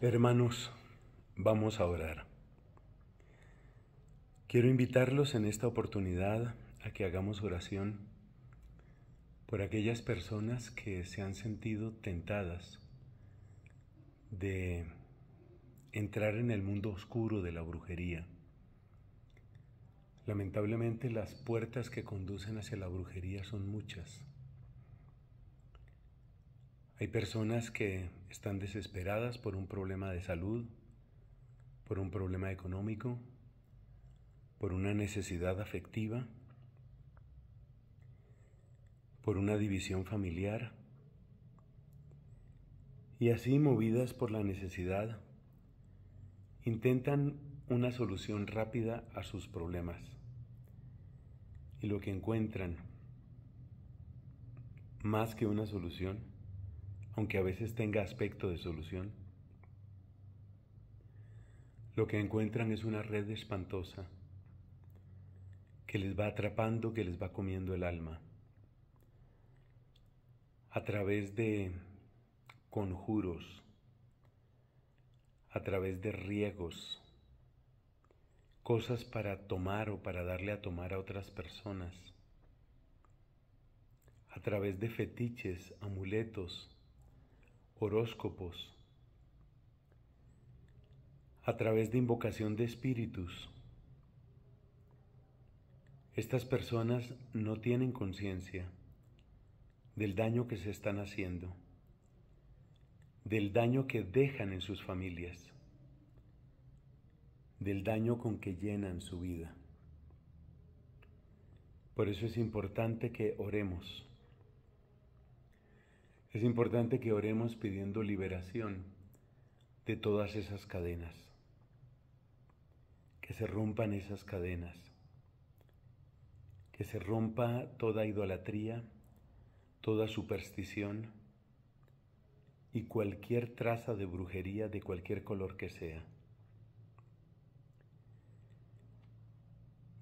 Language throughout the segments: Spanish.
Hermanos, vamos a orar. Quiero invitarlos en esta oportunidad a que hagamos oración por aquellas personas que se han sentido tentadas de entrar en el mundo oscuro de la brujería. Lamentablemente las puertas que conducen hacia la brujería son muchas hay personas que están desesperadas por un problema de salud, por un problema económico, por una necesidad afectiva, por una división familiar, y así movidas por la necesidad, intentan una solución rápida a sus problemas. Y lo que encuentran, más que una solución, aunque a veces tenga aspecto de solución. Lo que encuentran es una red espantosa que les va atrapando, que les va comiendo el alma. A través de conjuros, a través de riegos, cosas para tomar o para darle a tomar a otras personas, a través de fetiches, amuletos, Horóscopos. A través de invocación de espíritus. Estas personas no tienen conciencia del daño que se están haciendo, del daño que dejan en sus familias, del daño con que llenan su vida. Por eso es importante que oremos es importante que oremos pidiendo liberación de todas esas cadenas, que se rompan esas cadenas, que se rompa toda idolatría, toda superstición y cualquier traza de brujería de cualquier color que sea.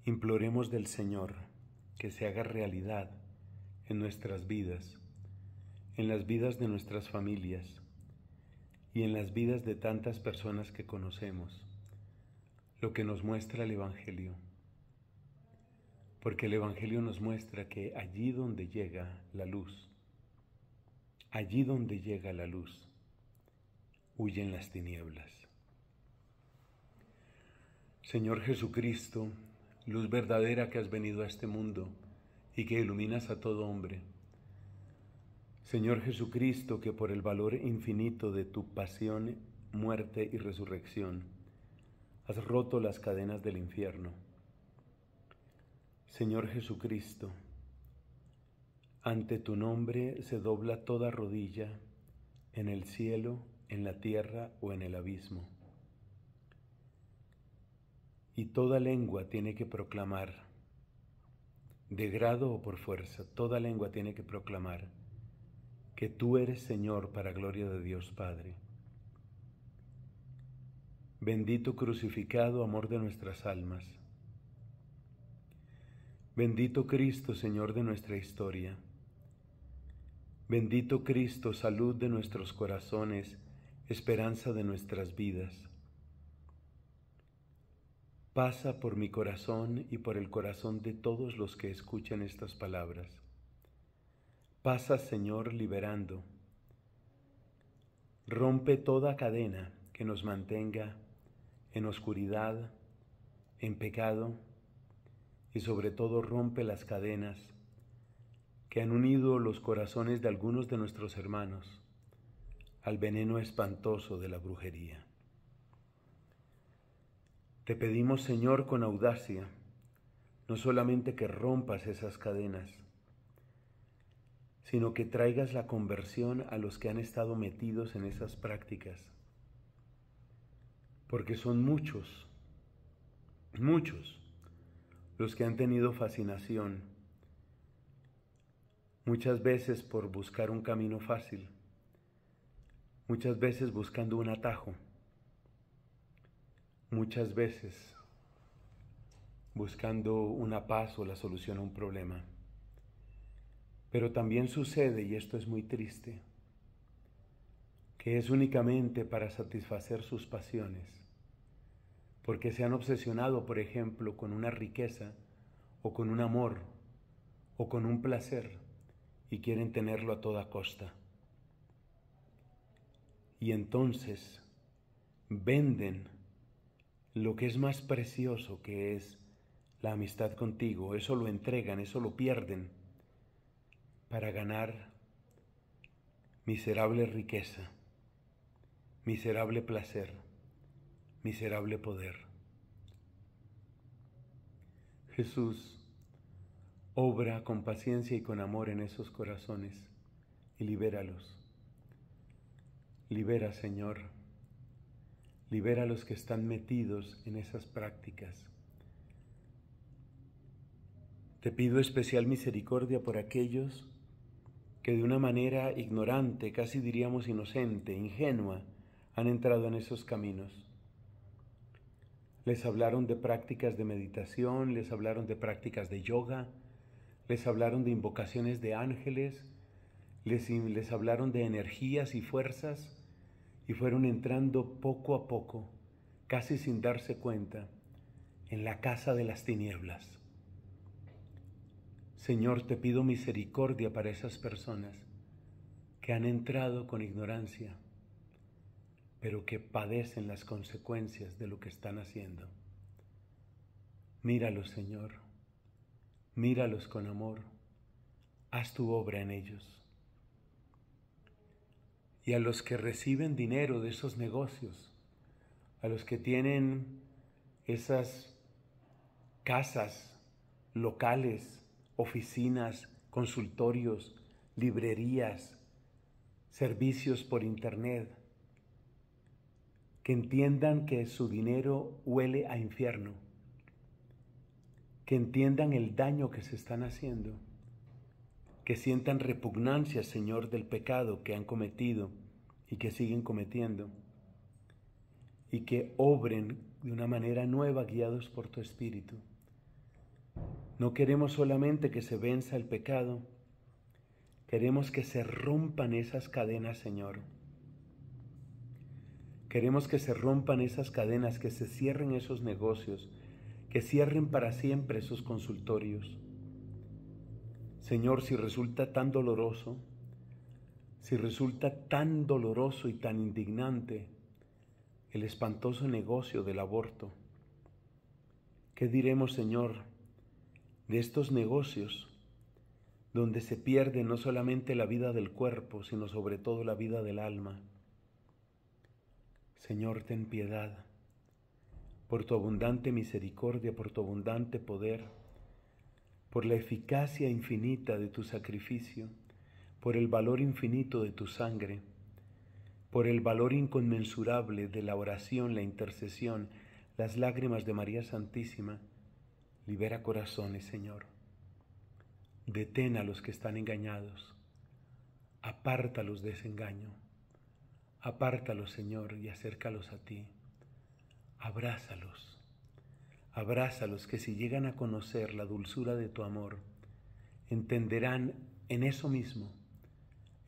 Imploremos del Señor que se haga realidad en nuestras vidas en las vidas de nuestras familias y en las vidas de tantas personas que conocemos, lo que nos muestra el Evangelio. Porque el Evangelio nos muestra que allí donde llega la luz, allí donde llega la luz, huyen las tinieblas. Señor Jesucristo, luz verdadera que has venido a este mundo y que iluminas a todo hombre, Señor Jesucristo, que por el valor infinito de tu pasión, muerte y resurrección, has roto las cadenas del infierno. Señor Jesucristo, ante tu nombre se dobla toda rodilla, en el cielo, en la tierra o en el abismo. Y toda lengua tiene que proclamar, de grado o por fuerza, toda lengua tiene que proclamar que tú eres Señor para gloria de Dios Padre. Bendito crucificado, amor de nuestras almas. Bendito Cristo, Señor de nuestra historia. Bendito Cristo, salud de nuestros corazones, esperanza de nuestras vidas. Pasa por mi corazón y por el corazón de todos los que escuchan estas palabras. Pasa, Señor, liberando. Rompe toda cadena que nos mantenga en oscuridad, en pecado, y sobre todo rompe las cadenas que han unido los corazones de algunos de nuestros hermanos al veneno espantoso de la brujería. Te pedimos, Señor, con audacia, no solamente que rompas esas cadenas, sino que traigas la conversión a los que han estado metidos en esas prácticas. Porque son muchos, muchos los que han tenido fascinación, muchas veces por buscar un camino fácil, muchas veces buscando un atajo, muchas veces buscando una paz o la solución a un problema. Pero también sucede, y esto es muy triste, que es únicamente para satisfacer sus pasiones, porque se han obsesionado, por ejemplo, con una riqueza o con un amor o con un placer y quieren tenerlo a toda costa. Y entonces venden lo que es más precioso, que es la amistad contigo, eso lo entregan, eso lo pierden para ganar miserable riqueza, miserable placer, miserable poder. Jesús obra con paciencia y con amor en esos corazones y libéralos. Libera, Señor. Libera a los que están metidos en esas prácticas. Te pido especial misericordia por aquellos que de una manera ignorante, casi diríamos inocente, ingenua, han entrado en esos caminos. Les hablaron de prácticas de meditación, les hablaron de prácticas de yoga, les hablaron de invocaciones de ángeles, les, les hablaron de energías y fuerzas y fueron entrando poco a poco, casi sin darse cuenta, en la casa de las tinieblas. Señor, te pido misericordia para esas personas que han entrado con ignorancia, pero que padecen las consecuencias de lo que están haciendo. Míralos, Señor, míralos con amor, haz tu obra en ellos. Y a los que reciben dinero de esos negocios, a los que tienen esas casas locales, oficinas, consultorios, librerías, servicios por internet, que entiendan que su dinero huele a infierno, que entiendan el daño que se están haciendo, que sientan repugnancia, Señor, del pecado que han cometido y que siguen cometiendo, y que obren de una manera nueva guiados por tu Espíritu. No queremos solamente que se venza el pecado, queremos que se rompan esas cadenas, Señor. Queremos que se rompan esas cadenas, que se cierren esos negocios, que cierren para siempre esos consultorios. Señor, si resulta tan doloroso, si resulta tan doloroso y tan indignante el espantoso negocio del aborto, ¿qué diremos, Señor, de estos negocios donde se pierde no solamente la vida del cuerpo, sino sobre todo la vida del alma. Señor, ten piedad, por tu abundante misericordia, por tu abundante poder, por la eficacia infinita de tu sacrificio, por el valor infinito de tu sangre, por el valor inconmensurable de la oración, la intercesión, las lágrimas de María Santísima, Libera corazones, Señor. Detén a los que están engañados. Apártalos de ese engaño. Apártalos, Señor, y acércalos a ti. Abrázalos. Abrázalos que si llegan a conocer la dulzura de tu amor, entenderán en eso mismo,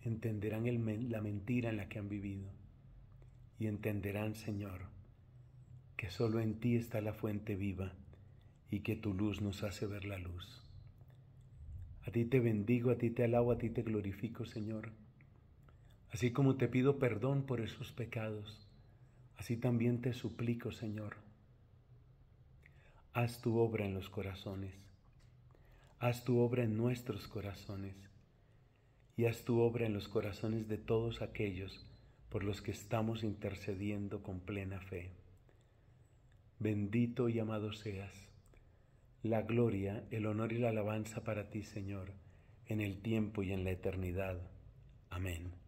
entenderán la mentira en la que han vivido y entenderán, Señor, que solo en ti está la fuente viva y que tu luz nos hace ver la luz. A ti te bendigo, a ti te alabo, a ti te glorifico, Señor. Así como te pido perdón por esos pecados, así también te suplico, Señor. Haz tu obra en los corazones, haz tu obra en nuestros corazones y haz tu obra en los corazones de todos aquellos por los que estamos intercediendo con plena fe. Bendito y amado seas la gloria, el honor y la alabanza para ti, Señor, en el tiempo y en la eternidad. Amén.